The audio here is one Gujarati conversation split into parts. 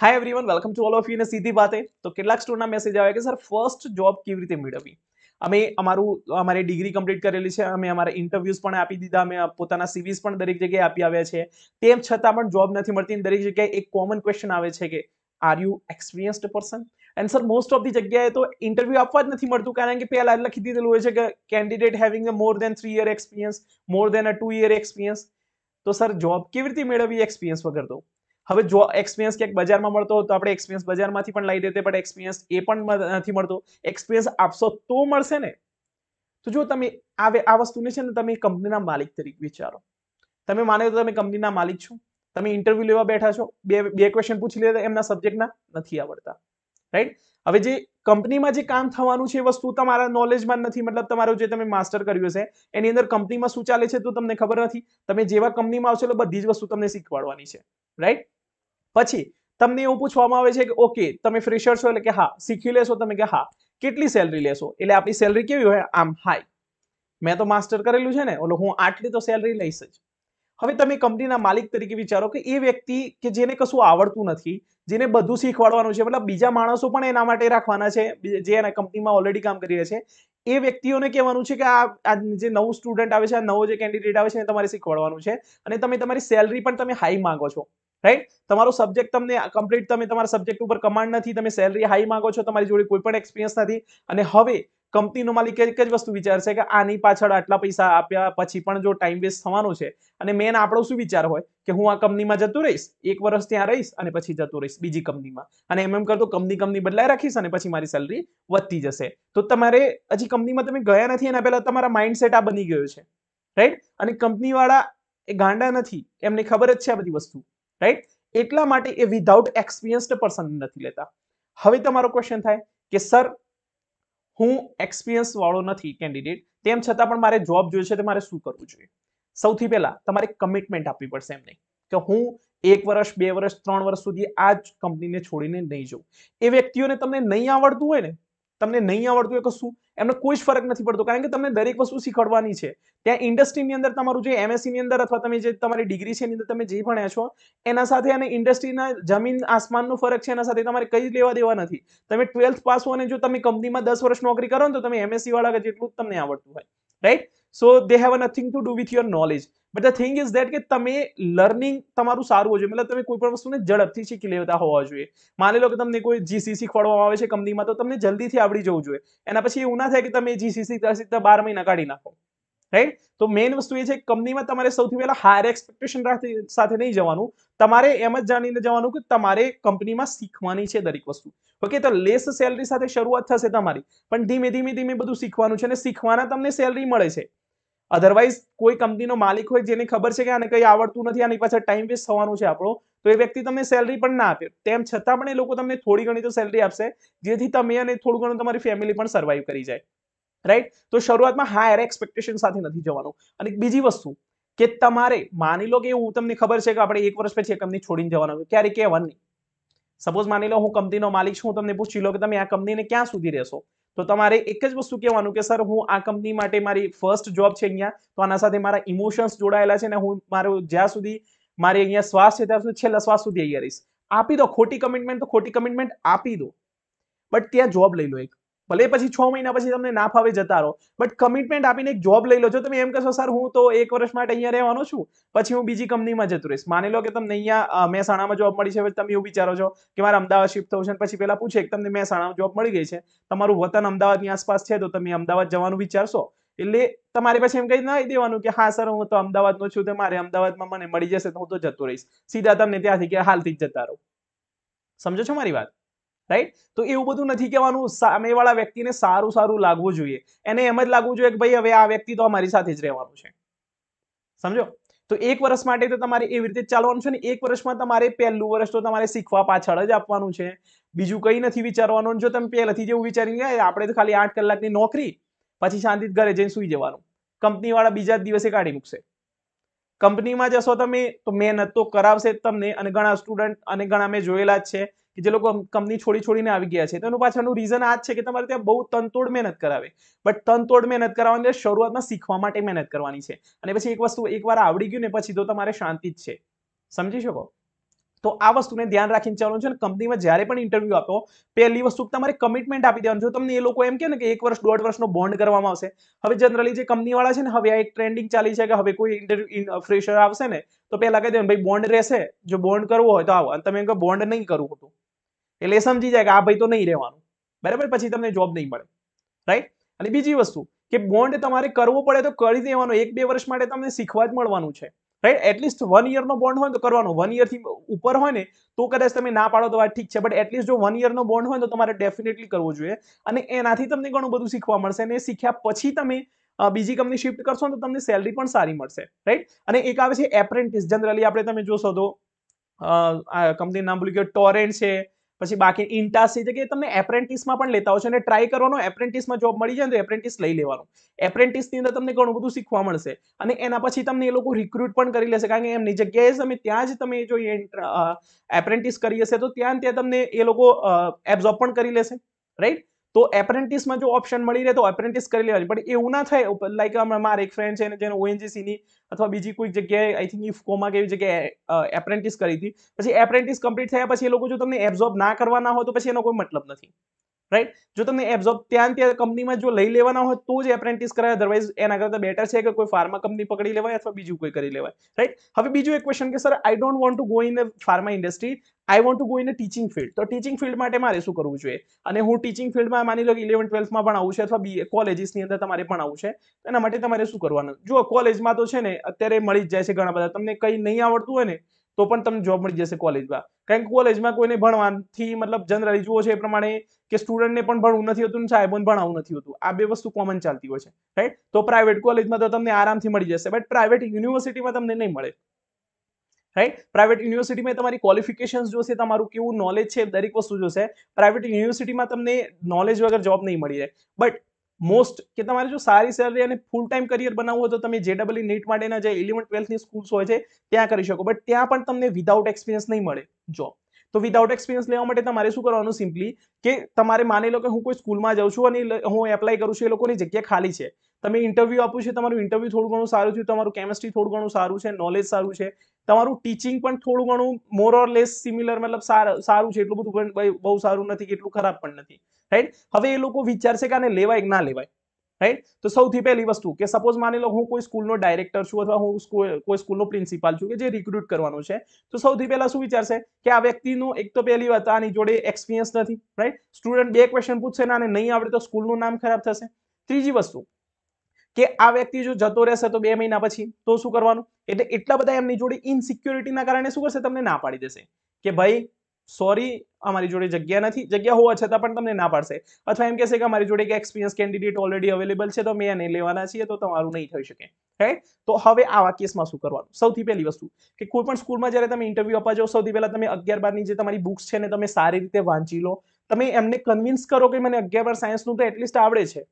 hi everyone welcome to all of you in city बातें तो कितनाक्स टू ना मैसेज आवे के सर फर्स्ट जॉब केवरीते मिलवी हमें અમારું અમારે ડિગ્રી કમ્પલીટ કરેલી છે અમે અમારા ઇન્ટરવ્યુસ પણ આપી દીધા અમે પોતાનું સીવીસ પણ દરેક જગ્યાએ આપી આવ્યા છે તેમ છતાં પણ જોબ નથી મળતી અને દરેક જગ્યાએ એક કોમન ક્વેશ્ચન આવે છે કે are you experienced person answer most of the જગ્યાએ તો ઇન્ટરવ્યુ આપવા જ નથી મળતું કારણ કે પહેલા લખી દીધેલું હોય છે કે candidate having a more than 3 year experience more than a 2 year experience તો સર જોબ કેવી રીતે મેળવી એક્સપિરિયન્સ વગર તો હવે જો એક્સપિરિયન્સ ક્યાંક બજારમાં મળતો તો આપણે એક્સપિરિયન્સ બજારમાંથી પણ લઈ દેતે પણ એક્સપિરિયન્સ એ પણ નથી મળતો એક્સપિરિયન્સ આપશો તો મળશે ને તો જો તમે આવે આ વસ્તુને છે ને તમે કંપનીના માલિક તરીકે વિચારો તમે માનો તો તમે કંપનીના માલિક છો તમે ઇન્ટરવ્યુ લેવા બેઠા છો બે બે ક્વેશ્ચન પૂછી લેતા એમના સબ્જેક્ટના નથી આવડતા રાઈટ હવે જે કંપનીમાં જે કામ થવાનું છે એ વસ્તુ તમારા નોલેજમાં નથી મતલબ તમારો જે તમે માસ્ટર કર્યું છે એની અંદર કંપનીમાં શું ચાલે છે તો તમને ખબર નથી તમે જેવા કંપનીમાં આવશો એટલે બધી જ વસ્તુ તમને શીખવાડવાની છે રાઈટ પછી તમને એવું પૂછવામાં આવે છે કે ઓકે તમે ફ્રેશર છો એટલે કે હા શીખી લેશો તમે કે હા કેટલી સેલરી લેશો એટલે આપણી સેલરી કેવી હોય આમ હાઈ મેં તો માસ્ટર કરેલું છે ને એટલે હું આટલી તો સેલરી લઈશ જ હવે તમે કંપનીના માલિક તરીકે વિચારો કે એ વ્યક્તિ કે જેને કશું આવડતું નથી જેને બધું શીખવાડવાનું છે મતલબ બીજા માણસો પણ એના માટે રાખવાના છે જે એના કંપનીમાં ઓલરેડી કામ કરી રહ્યા છે એ વ્યક્તિઓને કહેવાનું છે કે આ જે નવું સ્ટુડન્ટ આવે છે આ નવો જે કેન્ડિડેટ આવે છે એ તમારે શીખવાડવાનું છે અને તમે તમારી સેલરી પણ તમે હાઈ માંગો છો રાઈટ તમારો સબ્જેક્ટ તમને કમ્પ્લીટ તમે તમારા સબ્જેક્ટ ઉપર કમાન્ડ નથી તમે સેલરી હાઈ માંગો છો તમારી જોડે કોઈ પણ એક્સપિરિયન્સ નથી અને હવે કંપનીનો માલિક એક જ વસ્તુ વિચારશે કે આની પાછળ આટલા પૈસા આપ્યા પછી પણ જો ટાઈમ વેસ્ટ થવાનો છે અને મેન આપણો શું વિચાર હોય કે હું આ કંપનીમાં જતો રહીશ એક વર્ષ ત્યાં રહીશ અને પછી જતો રહીશ બીજી કંપનીમાં અને એમ એમ કરતો કંપની કંપની બદલાઈ રાખીશ અને પછી મારી સેલરી વધતી જશે તો તમારે હજી કંપનીમાં તમે ગયા નથી એના પહેલા તમારા માઇન્ડસેટ આ બની ગયો છે રાઈટ અને કંપનીવાળા એ ગાંડા નથી એમને ખબર જ છે આ બધી વસ્તુ રાઈટ એટલા માટે એ વિધાઉટ એક્સપિરિયન્સ્ડ પર્સન નથી લેતા હવે તમારો ક્વેશ્ચન થાય કે સર હું એક્સપિરિયન્સ વાળો નથી કેન્ડિડેટ તેમ છતાં પણ મારે જોબ જોઈએ છે તો મારે શું કરવું જોઈએ સૌથી પહેલા તમારે કમિટમેન્ટ આપવી પડશે એમને કે હું એક વર્ષ બે વર્ષ ત્રણ વર્ષ સુધી આ જ કંપનીને છોડીને નહીં જઉં એ વ્યક્તિઓને તમને નહીં આવડતું હોય ને તમને નહીં આવડતું હોય કશું એમને કોઈ જ ફરક નથી પડતો કારણ કે તમને દરેક વસ્તુ શીખવાડવાની છે ત્યાં ઇન્ડસ્ટ્રીની અંદર તમારું જે એમએસસીની અંદર અથવા તમે જે તમારી ડિગ્રી છે એની અંદર તમે જે ભણ્યા છો એના સાથે અને ઇન્ડસ્ટ્રીના જમીન આસમાનનો ફરક છે એના સાથે તમારે કંઈ લેવા દેવા નથી તમે ટ્વેલ્થ પાસ હો અને જો તમે કંપનીમાં દસ વર્ષ નોકરી કરો ને તો તમે એમએસસી વાળા જેટલું જ તમને આવડતું હોય right so they have nothing to do with your knowledge but the thing is that કે તમે લર્નિંગ તમારું સારું હોય જોઈએ મતલબ તમે કોઈ પણ વસ્તુને ઝડપથી શીખી લેતા હોવા જોઈએ માની લો કે તમને કોઈ જીસી શીખવાડવામાં આવે છે કંપનીમાં તો તમને જલ્દીથી આવડી જવું જોઈએ એના પછી એવું ના થાય કે તમે જીસીસી શીખતા બાર મહિના કાઢી નાખો રાઈટ તો મેઇન વસ્તુ એ છે કંપનીમાં તમારે સૌથી પહેલા હાયર એક્સપેક્ટેશન સાથે નહીં જવાનું તમારે એમ જ જાણીને જવાનું કે તમારે કંપનીમાં શીખવાની છે દરેક વસ્તુ ઓકે તો લેસ સેલરી સાથે શરૂઆત થશે તમારી પણ ધીમે ધીમે ધીમે બધું શીખવાનું છે અને શીખવાના તમને સેલરી મળે છે અધરવાઇઝ કોઈ કંપનીનો માલિક હોય જેને ખબર છે કે આને કંઈ આવડતું નથી આની પાછળ ટાઈમ વેસ્ટ થવાનું છે આપણો તો એ વ્યક્તિ તમને સેલરી પણ ના આપે તેમ છતાં પણ એ લોકો તમને થોડી ઘણી તો સેલરી આપશે જેથી તમે અને થોડું ઘણું તમારી ફેમિલી પણ સર્વાઈવ કરી જાય રાઈટ તો શરૂઆતમાં હાયર એક્સપેક્ટેશન સાથે નથી જવાનું અને બીજી વસ્તુ કે તમારે માની લો કે હું તમને ખબર છે કે આપણે એક વર્ષ પછી કંપની છોડીને જવાનું ક્યારે કહેવાનું નહીં સપોઝ માની લો હું કંપનીનો માલિક છું હું તમને પૂછી લો કે તમે આ કંપનીને ક્યાં સુધી રહેશો તો તમારે એક જ વસ્તુ કહેવાનું કે સર હું આ કંપની માટે મારી ફર્સ્ટ જોબ છે અહીંયા તો આના સાથે મારા ઇમોશન્સ જોડાયેલા છે ને હું મારું જ્યાં સુધી મારી અહીંયા શ્વાસ છે ત્યાં સુધી છેલ્લા શ્વાસ સુધી અહીંયા રહીશ આપી દો ખોટી કમિટમેન્ટ તો ખોટી કમિટમેન્ટ આપી દો બટ ત્યાં જોબ લઈ લો એક ભલે પછી છ મહિના પછી તમને ના ફાવે જતા રહો બટ કમિટમેન્ટ આપીને એક જોબ લઈ લો છો તમે એમ કહેશો સર હું તો એક વર્ષ માટે અહીંયા રહેવાનો છું પછી હું બીજી કંપનીમાં જતો રહીશ માની લો કે તમને અહીંયા મહેસાણામાં જોબ મળી છે પછી તમે એવું વિચારો છો કે મારે અમદાવાદ શિફ્ટ થવું છે પછી પહેલા પૂછે કે તમને મહેસાણામાં જોબ મળી ગઈ છે તમારું વતન અમદાવાદની આસપાસ છે તો તમે અમદાવાદ જવાનું વિચારશો એટલે તમારી પાસે એમ કહી ના દેવાનું કે હા સર હું તો અમદાવાદનો છું તો મારે અમદાવાદમાં મને મળી જશે તો હું તો જતો રહીશ સીધા તમને ત્યાંથી કે હાલથી જ જતા રહો સમજો છો મારી વાત રાઈટ તો એવું બધું નથી કહેવાનું સામેવાળા વ્યક્તિને સારું સારું લાગવું જોઈએ એને એમ જ લાગવું જોઈએ કે ભાઈ હવે આ વ્યક્તિ તો અમારી સાથે જ રહેવાનું છે સમજો તો એક વર્ષ માટે તો તમારે એવી રીતે ચાલવાનું છે ને એક વર્ષમાં તમારે પહેલું વર્ષ તો તમારે શીખવા પાછળ જ આપવાનું છે બીજું કંઈ નથી વિચારવાનું જો તમે પહેલાથી જેવું વિચારી ગયા આપણે તો ખાલી આઠ કલાકની નોકરી પછી શાંતિથી ઘરે જઈને સૂઈ જવાનું કંપનીવાળા બીજા દિવસે કાઢી મૂકશે કંપનીમાં જશો તમે તો મહેનત તો કરાવશે જ તમને અને ઘણા સ્ટુડન્ટ અને ઘણા મેં જોયેલા જ છે કે જે લોકો કંપની છોડી છોડીને આવી ગયા છે તો એનું પાછળનું રીઝન આ જ છે કે તમારે ત્યાં બહુ તનતોડ મહેનત કરાવે બટ તનતોડ મહેનત કરાવવાની શરૂઆતમાં શીખવા માટે મહેનત કરવાની છે અને પછી એક વસ્તુ એકવાર આવડી ગયું ને પછી તો તમારે શાંતિ જ છે સમજી શકો તો આ વસ્તુને ધ્યાન રાખીને ચાલવાનું છે અને કંપનીમાં જ્યારે પણ ઇન્ટરવ્યુ આપો પહેલી વસ્તુ તમારે કમિટમેન્ટ આપી દેવાનું જો તમને એ લોકો એમ કે ને કે એક વર્ષ દોઢ વર્ષનો બોન્ડ કરવામાં આવશે હવે જનરલી જે કંપનીવાળા છે ને હવે આ એક ટ્રેન્ડિંગ ચાલી છે કે હવે કોઈ ઇન્ટરવ્યુ ફ્રેશર આવશે ને તો પહેલાં કહી દેવાનું ભાઈ બોન્ડ રહેશે જો બોન્ડ કરવો હોય તો આવો અને તમે એમ કે બોન્ડ નહીં કરવું હતું એટલે એ સમજી જાય કે આ ભાઈ તો નહીં રહેવાનું બરાબર પછી તમને જોબ નહીં મળે રાઈટ અને બીજી વસ્તુ કે બોન્ડ તમારે કરવો પડે તો કરી દેવાનો એક બે વર્ષ માટે તમને શીખવા જ મળવાનું છે રાઈટ એટલીસ્ટ વન યરનો બોન્ડ હોય તો કરવાનો વન યરથી ઉપર હોય ને તો કદાચ તમે ના પાડો તો વાત ઠીક છે બટ એટલીસ્ટ જો વન યરનો બોન્ડ હોય તો તમારે ડેફિનેટલી કરવો જોઈએ અને એનાથી તમને ઘણું બધું શીખવા મળશે અને શીખ્યા પછી તમે બીજી કંપની શિફ્ટ કરશો તો તમને સેલરી પણ સારી મળશે રાઈટ અને એક આવે છે એપ્રેન્ટિસ જનરલી આપણે તમે જોશો તો આ કંપનીનું નામ ભૂલી કે ટોરેન્ટ છે પછી બાકી ઇન્ટાસ છે જગ્યાએ તમે એપ્રેન્ટિસમાં પણ લેતા હો અને ટ્રાય કરવાનો એપ્રેન્ટિસમાં જોબ મળી જાય તો એપ્રેન્ટિસ લઈ લેવાનો એપ્રેન્ટિસની અંદર તમને ઘણું બધું શીખવા મળશે અને એના પછી તમને એ લોકો રિક્રુટ પણ કરી લેશે કારણ કે એમની જગ્યાએ તમે ત્યાં જ તમે જો એપ્રેન્ટિસ કરી હશે તો ત્યાં ત્યાં તમને એ લોકો એબ્ઝોર્બ પણ કરી લેશે રાઈટ તો એપ્રેન્ટિસમાં જો ઓપ્શન મળી રહે તો એપ્રેન્ટિસ કરી લેવાની પણ એવું ના થાય લાઈક મારા એક ફ્રેન્ડ છે જેને ઓએનજીસીની અથવા બીજી કોઈ જગ્યાએ આઈ થિંક ઇફકોમાં કેવી જગ્યાએ એપ્રેન્ટિસ કરી હતી પછી એપ્રેન્ટિસ કમ્પ્લીટ થયા પછી એ લોકો જો તમને એબ્ઝોર્બ ના કરવાના હોય તો પછી એનો કોઈ મતલબ નથી રાઈટ જો તમે એબ્ઝોર્બ ત્યાં ત્યાં કંપનીમાં જો લઈ લેવાના હોય તો જ એપ્રેન્ટિસ કરાય અધરવાઇઝ એના કરતાં બેટર છે કે કોઈ ફાર્મા કંપની પકડી લેવાય અથવા બીજું કોઈ કરી લેવાય રાઈટ હવે બીજું એક ક્વેશ્ચન કે sir I don't want to go in a pharma industry I want to go in a teaching field તો ટીચિંગ ફિલ્ડ માટે મારે શું કરવું જોઈએ અને હું ટીચિંગ ફિલ્ડમાં માની લો કે ઇલેવન ટ્વેલ્થમાં ભણાવું છે અથવા બી કોલેજીસની અંદર તમારે ભણાવું છે એના માટે તમારે શું કરવાનું જુઓ કોલેજમાં તો છે ને અત્યારે મળી જ જાય છે ઘણા બધા તમને કંઈ નહીં આવડતું હોય ને તો પણ તમને જોબ મળી જશે કોલેજમાં કારણ કે કોલેજમાં કોઈને ભણવાથી મતલબ જનરલી જુઓ છે એ પ્રમાણે કે સ્ટુડન્ટને પણ ભણવું નથી હોતું સાહેબોને ભણાવવું નથી હોતું આ બે વસ્તુ કોમન ચાલતી હોય છે રાઈટ તો પ્રાઇવેટ કોલેજમાં તો તમને આરામથી મળી જશે બટ પ્રાઇવેટ યુનિવર્સિટીમાં તમને નહીં મળે રાઈટ પ્રાઇવેટ યુનિવર્સિટીમાં તમારી ક્વોલિફિકેશન જોશે તમારું કેવું નોલેજ છે દરેક વસ્તુ જોશે પ્રાઇવેટ યુનિવર્સિટીમાં તમને નોલેજ વગર જોબ નહીં મળી જાય બટ મોસ્ટ કે તમારે જો સારી સેલરી અને ફૂલ ટાઈમ કરિયર બનાવવું હોય તો તમે જેડબલઈ નીટ e e e માટેના જે ઇલેવન ટ્વેલ્થની સ્કૂલ્સ હોય છે ત્યાં કરી શકો બટ ત્યાં પણ તમને વિધાઉટ એક્સપિરિયન્સ નહીં મળે જોબ તો વિધાઉટ એક્સપિરિયન્સ લેવા માટે તમારે શું કરવાનું સિમ્પલી કે તમારે માની લો કે હું કોઈ સ્કૂલમાં જાઉં છું અને હું એપ્લાય કરું છું એ લોકોની જગ્યા ખાલી છે તમે ઇન્ટરવ્યૂ આપું છે તમારું ઇન્ટરવ્યૂ થોડું ઘણું સારું થયું તમારું કેમેસ્ટ્રી થોડું ઘણું સારું છે નોલેજ સારું છે તમારું ટીચિંગ પણ થોડું ઘણું મોર ઓર લેસ સિમિલર મતલબ સારું છે એટલું બધું બહુ સારું નથી કે એટલું ખરાબ પણ નથી રાઈટ હવે એ લોકો વિચારશે કે આને લેવાય કે ના લેવાય રાઈટ તો સૌથી પહેલી વસ્તુ કે સપોઝ માની લો હું કોઈ સ્કૂલનો ડાયરેક્ટર છું અથવા હું કોઈ સ્કૂલનો પ્રિન્સિપાલ છું કે જે રિક્રુટ કરવાનો છે તો સૌથી પહેલા શું વિચારશે કે આ વ્યક્તિનું એક તો પહેલી વાત આની જોડે એક્સપિરિયન્સ નથી રાઈટ સ્ટુડન્ટ બે ક્વેશ્ચન પૂછશે ને અને નહીં આવડે તો સ્કૂલનું નામ ખરાબ થશે ત્રીજી વસ્તુ કે આ વ્યક્તિ જો જતો રહેશે તો બે મહિના પછી તો શું કરવાનું એટલે એટલા બધા એમની જોડે ઇનસિક્યોરિટીના કારણે શું કરશે તમને ના પાડી દેશે કે ભાઈ સોરી અમારી જોડે જગ્યા નથી જગ્યા હોવા છતાં પણ તમને ના પાડશે અથવા એમ કહેશે કે અમારી જોડે એક એક્સપિરિયન્સ કેન્ડિડેટ ઓલરેડી અવેલેબલ છે તો મેં એને લેવાના છીએ તો તમારું નહીં થઈ શકે રાઈટ તો હવે આવા કેસમાં શું કરવાનું સૌથી પહેલી વસ્તુ કે કોઈ પણ સ્કૂલમાં જ્યારે તમે ઇન્ટરવ્યૂ આપવા જાઓ સૌથી પહેલાં તમે અગિયાર બારની જે તમારી બુક્સ છે ને તમે સારી રીતે વાંચી લો તમે એમને કન્વિન્સ કરો કે મને અગિયાર બાર સાયન્સનું તો એટલીસ્ટ આવડે છે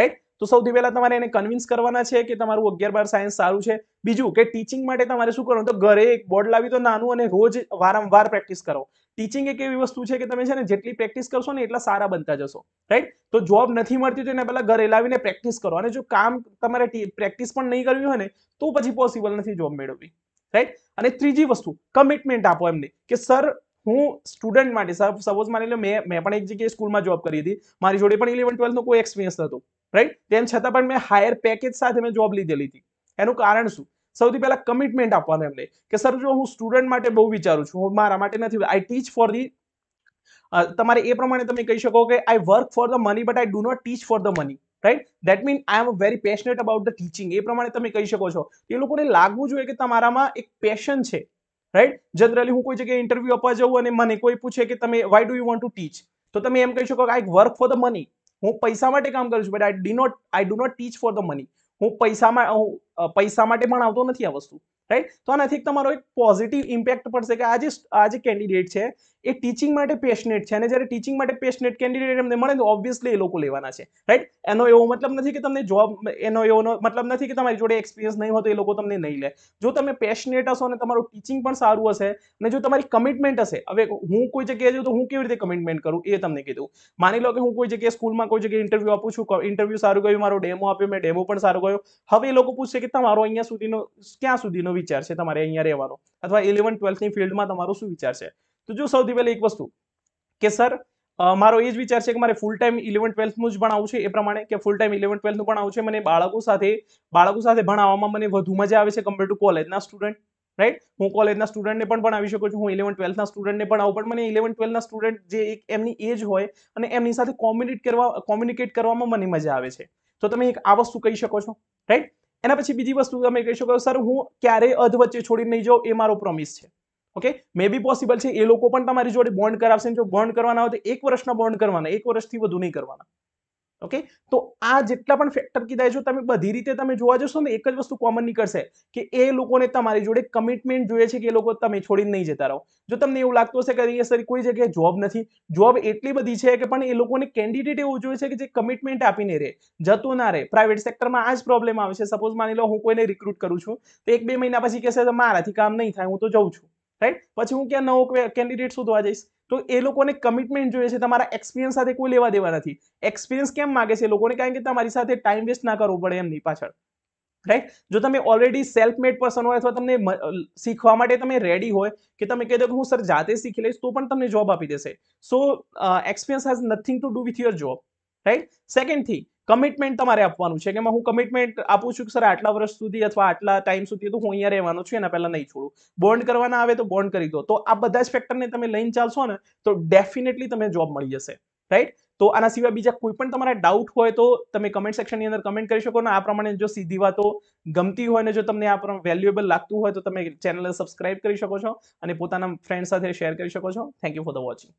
રાઈટ તો સૌથી પહેલાં તમારે એને કન્વિન્સ કરવાના છે કે તમારું અગિયાર બાર સાયન્સ સારું છે બીજું કે ટીચિંગ માટે તમારે શું કરવાનું તો ઘરે એક બોર્ડ લાવી તો નાનું અને રોજ વારંવાર પ્રેક્ટિસ કરો ટીચિંગ એક એવી વસ્તુ છે કે તમે છે ને જેટલી પ્રેક્ટિસ કરશો ને એટલા સારા બનતા જશો રાઈટ તો જોબ નથી મળતી તો એને પહેલાં ઘરે લાવીને પ્રેક્ટિસ કરો અને જો કામ તમારે પ્રેક્ટિસ પણ નહીં કરવી હોય ને તો પછી પોસિબલ નથી જોબ મેળવવી રાઈટ અને ત્રીજી વસ્તુ કમિટમેન્ટ આપો એમને કે સર હું સ્ટુડન્ટ માટે સપોઝ માની લો મેં મેં પણ એક જગ્યાએ સ્કૂલમાં જોબ કરી હતી મારી જોડે પણ ઇલેવન ટ્વેલ્થનો કોઈ એક્સપિરિયન્સ હતો રાઈટ તેમ છતાં પણ મેં હાયર પેકેજ સાથે મેં જોબ લીધેલી હતી એનું કારણ શું સૌથી પહેલાં કમિટમેન્ટ આપવાનું એમને કે સર જો હું સ્ટુડન્ટ માટે બહુ વિચારું છું હું મારા માટે નથી આઈ ટીચ ફોર ધી તમારે એ પ્રમાણે તમે કહી શકો કે I work for the money but I do not teach for the money right that mean I am very passionate about the teaching એ પ્રમાણે તમે કહી શકો છો એ લોકોને લાગવું જોઈએ કે તમારામાં એક પેશન છે રાઈટ જનરલી હું કોઈ જગ્યાએ ઇન્ટરવ્યૂ આપવા જઉં અને મને કોઈ પૂછે કે તમે why do you want to teach તો તમે એમ કહી શકો કે I work for the money હું પૈસા માટે કામ કરું છું but I D not I do not teach for the money હું પૈસામાં હું પૈસા માટે ભણાવતો નથી આ વસ્તુ રાઈટ તો આનાથી તમારો એક પોઝિટિવ ઇમ્પેક્ટ પડશે કે આ જે આ જે કેન્ડિડેટ છે એ ટીચિંગ માટે પેશનેટ છે અને જ્યારે ટીચિંગ માટે પેશનેટ કેન્ડિડેટ એમને મળે તો ઓબ્વિયસલી એ લોકો લેવાના છે રાઈટ એનો એવો મતલબ નથી કે તમને જોબ એનો એવો મતલબ નથી કે તમારી જોડે એક્સપિરિયન્સ નહીં હોય તો એ લોકો તમને નહીં લે જો તમે પેશનેટ હશો અને તમારું ટીચિંગ પણ સારું હશે અને જો તમારી કમિટમેન્ટ હશે હવે હું કોઈ જગ્યાએ જઉં તો હું કેવી રીતે કમિટમેન્ટ કરું એ તમને કીધું માની લો કે હું કોઈ જગ્યાએ સ્કૂલમાં કોઈ જગ્યાએ ઇન્ટરવ્યૂ આપું છું ઇન્ટરવ્યૂ સારું ગયું મારો ડેમો આપ્યો મેં ડેમો પણ સારો ગયો હવે એ લોકો પૂછશે કે તમારો અહીંયા સુધીનો ક્યાં સુધીનો વિચાર છે તમારે અહીંયા રહેવાનો અથવા ઇલેવન ટ્વેલ્થની ફિલ્ડમાં તમારો શું વિચાર છે તો જો સૌથી પહેલી એક વસ્તુ કે સર મારો એ જ વિચાર છે કે મારે ફૂલ ટાઈમ ઇલેવન ટ્વેલ્થનું જ ભણાવું છે એ પ્રમાણે કે ફૂલ ટાઈમ ઇલેવન ટ્વેલ્થનું ભણાવું છે મને બાળકો સાથે બાળકો સાથે ભણાવવામાં મને વધુ મજા આવે છે કમ્પેર ટુ કોલેજના સ્ટુડન્ટ રાઈટ હું કોલેજના સ્ટુડન્ટને પણ ભણાવી શકું છું હું ઇલેવન ટ્વેલ્થના સ્ટુડન્ટને ભણાવું પણ મને ઇલેવન ટ્વેલ્થના સ્ટુડન્ટ જે એક એમની એજ હોય અને એમની સાથે કોમ્યુનિકેટ કરવા કોમ્યુનિકેટ કરવામાં મને મજા આવે છે તો તમે એક આ વસ્તુ કહી શકો છો રાઈટ એના પછી બીજી વસ્તુ તમે કહી શકો સર હું ક્યારેય અધ વચ્ચે છોડી નહીં જાઉં એ મારો પ્રોમિસ છે ઓકે મે બી પોસિબલ છે એ લોકો પણ તમારી જોડે બોન્ડ કરાવશે જો બોન્ડ કરવાના હોય તો એક વર્ષના બોન્ડ કરવાના એક વર્ષથી વધુ નહીં કરવાના ઓકે તો આ જેટલા પણ ફેક્ટર કીધા જો તમે બધી રીતે તમે જોવા જશો ને એક જ વસ્તુ કોમન નીકળશે કે એ લોકોને તમારી જોડે કમિટમેન્ટ જોઈએ છે કે એ લોકો તમે છોડીને નહીં જતા રહો જો તમને એવું લાગતું હશે કે સર કોઈ જગ્યાએ જોબ નથી જોબ એટલી બધી છે કે પણ એ લોકોને કેન્ડિડેટ એવું જોઈએ છે કે જે કમિટમેન્ટ આપીને રહે જતો ના રહે પ્રાઇવેટ સેક્ટરમાં આ જ પ્રોબ્લેમ આવે છે સપોઝ માની લો હું કોઈને રિક્રુટ કરું છું તો એક બે મહિના પછી કહેશે મારાથી કામ નહીં થાય હું તો જઉં છું રાઈટ પછી હું ક્યાં નવો કેન્ડિડેટ શોધવા જઈશ તો એ લોકોને કમિટમેન્ટ જોઈએ છે તમારા એક્સપિરિયન્સ સાથે કોઈ લેવા દેવા નથી એક્સપિરિયન્સ કેમ માગે છે લોકોને કારણ કે તમારી સાથે ટાઈમ વેસ્ટ ના કરવો પડે એમની પાછળ રાઈટ જો તમે ઓલરેડી સેલ્ફ મેડ પર્સન હોય અથવા તમને શીખવા માટે તમે રેડી હોય કે તમે કહી દો કે હું સર જાતે શીખી લઈશ તો પણ તમને જોબ આપી દેશે so experience has nothing to do with your job right second thing commitment તમારે આપવાનું છે કે હું કમિટમેન્ટ આપું છું કે સર આટલા વર્ષ સુધી અથવા આટલા ટાઈમ સુધી તો હું અહીંયા રહેવાનો છું એના પહેલાં નહીં છોડું બોન્ડ કરવાના આવે તો બોન્ડ કરી દો તો આ બધા જ ફેક્ટરને તમે લઈને ચાલશો ને તો ડેફિનેટલી તમને જોબ મળી જશે રાઈટ તો આના સિવાય બીજા કોઈ પણ તમારા ડાઉટ હોય તો તમે કમેન્ટ સેક્શનની અંદર કમેન્ટ કરી શકો ને આ પ્રમાણે જો સીધી વાતો ગમતી હોય ને જો તમને આ વેલ્યુએબલ લાગતું હોય તો તમે ચેનલ સબસ્ક્રાઇબ કરી શકો છો અને પોતાના ફ્રેન્ડ સાથે શેર કરી શકો છો thank you for the watching